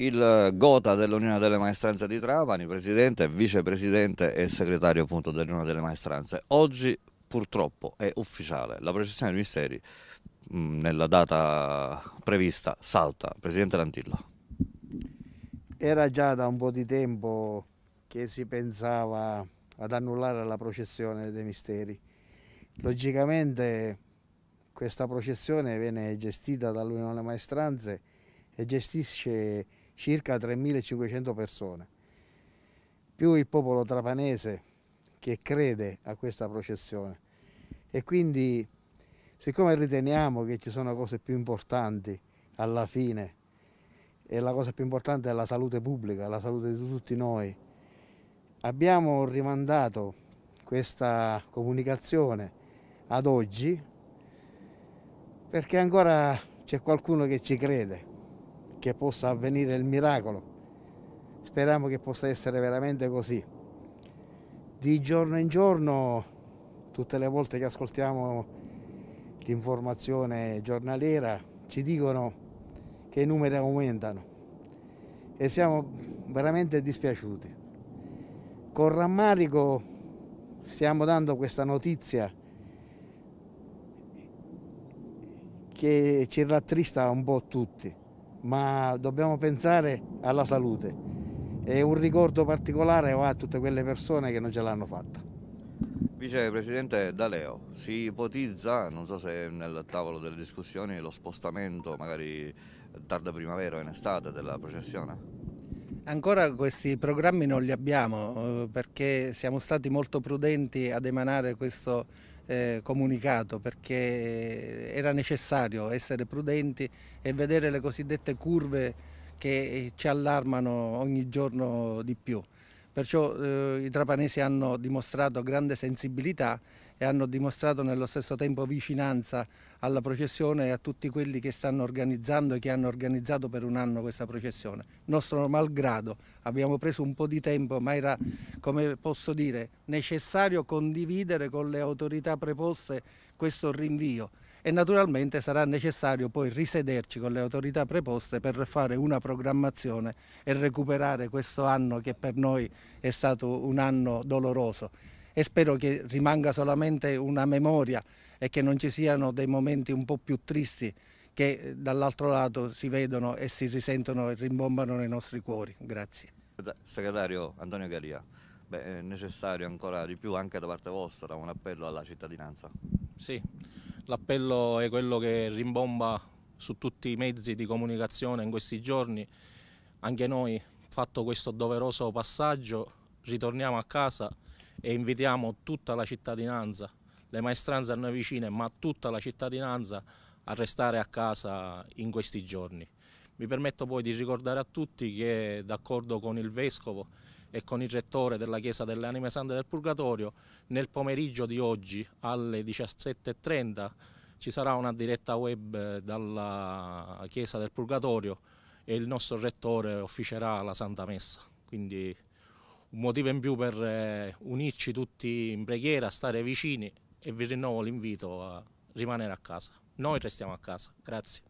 il eh, Gota dell'Unione delle Maestranze di Trapani, presidente, vicepresidente e segretario appunto dell'Unione delle Maestranze. Oggi purtroppo è ufficiale, la processione dei misteri mm, nella data prevista salta. Presidente Lantillo. Era già da un po' di tempo che si pensava ad annullare la processione dei misteri. Logicamente questa processione viene gestita dall'Unione delle Maestranze e gestisce circa 3.500 persone, più il popolo trapanese che crede a questa processione. E quindi, siccome riteniamo che ci sono cose più importanti alla fine, e la cosa più importante è la salute pubblica, la salute di tutti noi, abbiamo rimandato questa comunicazione ad oggi perché ancora c'è qualcuno che ci crede che possa avvenire il miracolo. Speriamo che possa essere veramente così. Di giorno in giorno, tutte le volte che ascoltiamo l'informazione giornaliera, ci dicono che i numeri aumentano e siamo veramente dispiaciuti. Con rammarico stiamo dando questa notizia che ci rattrista un po' tutti ma dobbiamo pensare alla salute. E un ricordo particolare va a tutte quelle persone che non ce l'hanno fatta. Vicepresidente D'Aleo, si ipotizza, non so se nel tavolo delle discussioni, lo spostamento magari tarda primavera o in estate della processione? Ancora questi programmi non li abbiamo eh, perché siamo stati molto prudenti ad emanare questo eh, comunicato perché era necessario essere prudenti e vedere le cosiddette curve che ci allarmano ogni giorno di più. Perciò eh, i trapanesi hanno dimostrato grande sensibilità e hanno dimostrato nello stesso tempo vicinanza alla processione e a tutti quelli che stanno organizzando e che hanno organizzato per un anno questa processione. Nostro malgrado abbiamo preso un po' di tempo ma era, come posso dire, necessario condividere con le autorità preposte questo rinvio e naturalmente sarà necessario poi risederci con le autorità preposte per fare una programmazione e recuperare questo anno che per noi è stato un anno doloroso e spero che rimanga solamente una memoria e che non ci siano dei momenti un po' più tristi che eh, dall'altro lato si vedono e si risentono e rimbombano nei nostri cuori. Grazie. Segretario Antonio Garia, beh, è necessario ancora di più anche da parte vostra un appello alla cittadinanza. Sì. L'appello è quello che rimbomba su tutti i mezzi di comunicazione in questi giorni. Anche noi, fatto questo doveroso passaggio, ritorniamo a casa e invitiamo tutta la cittadinanza, le maestranze a noi vicine, ma tutta la cittadinanza a restare a casa in questi giorni. Mi permetto poi di ricordare a tutti che d'accordo con il Vescovo e con il rettore della Chiesa delle Anime Sante del Purgatorio. Nel pomeriggio di oggi alle 17.30 ci sarà una diretta web eh, dalla Chiesa del Purgatorio e il nostro rettore officerà la Santa Messa. Quindi un motivo in più per eh, unirci tutti in preghiera, stare vicini e vi rinnovo l'invito a rimanere a casa. Noi restiamo a casa. Grazie.